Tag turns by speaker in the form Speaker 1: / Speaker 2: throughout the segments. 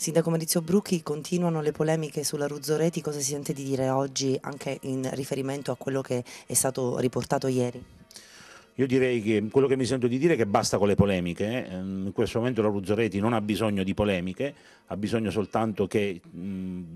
Speaker 1: Sindaco Maurizio Brucchi, continuano le polemiche sulla Ruzzoreti, cosa si sente di dire oggi anche in riferimento a quello che è stato riportato ieri?
Speaker 2: Io direi che quello che mi sento di dire è che basta con le polemiche, eh. in questo momento la Ruzzoreti non ha bisogno di polemiche, ha bisogno soltanto che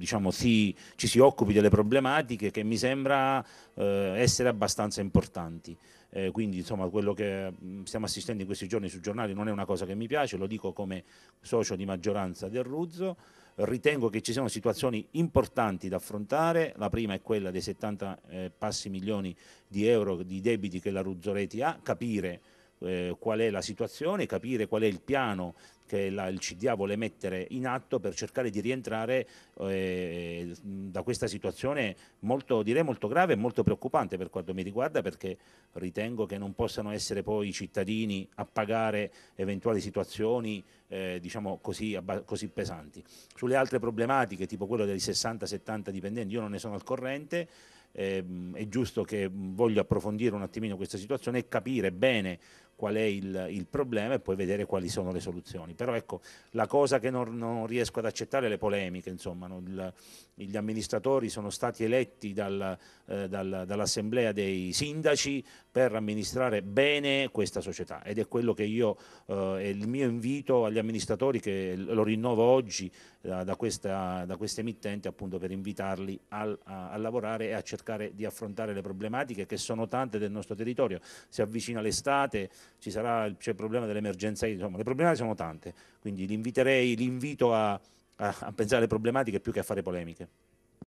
Speaker 2: diciamo, si, ci si occupi delle problematiche che mi sembra eh, essere abbastanza importanti. Eh, quindi insomma quello che mm, stiamo assistendo in questi giorni sui giornali non è una cosa che mi piace, lo dico come socio di maggioranza del Ruzzo, ritengo che ci siano situazioni importanti da affrontare, la prima è quella dei 70 eh, passi milioni di euro di debiti che la Ruzzoreti ha, capire eh, qual è la situazione, capire qual è il piano che la, il CDA vuole mettere in atto per cercare di rientrare eh, da questa situazione molto, direi molto grave e molto preoccupante per quanto mi riguarda perché ritengo che non possano essere poi i cittadini a pagare eventuali situazioni eh, diciamo così, così, pesanti. Sulle altre problematiche tipo quella dei 60-70 dipendenti io non ne sono al corrente, eh, è giusto che voglio approfondire un attimino questa situazione e capire bene qual è il, il, problema e poi vedere quali sono le soluzioni. Però ecco, la cosa che non, non riesco ad accettare è le polemiche, insomma, non, il, gli amministratori sono stati eletti dal, eh, dal, dall'assemblea dei sindaci per amministrare bene questa società ed è quello che io, eh, il mio invito agli amministratori che lo rinnovo oggi eh, da, questa, da questa emittente appunto per invitarli al, a, a lavorare e a cercare di affrontare le problematiche che sono tante del nostro territorio. Si avvicina l'estate, sarà, c'è il problema dell'emergenza, insomma, le problematiche sono tante, quindi l'inviterei, l'invito a, a, a pensare alle problematiche più che a fare polemiche.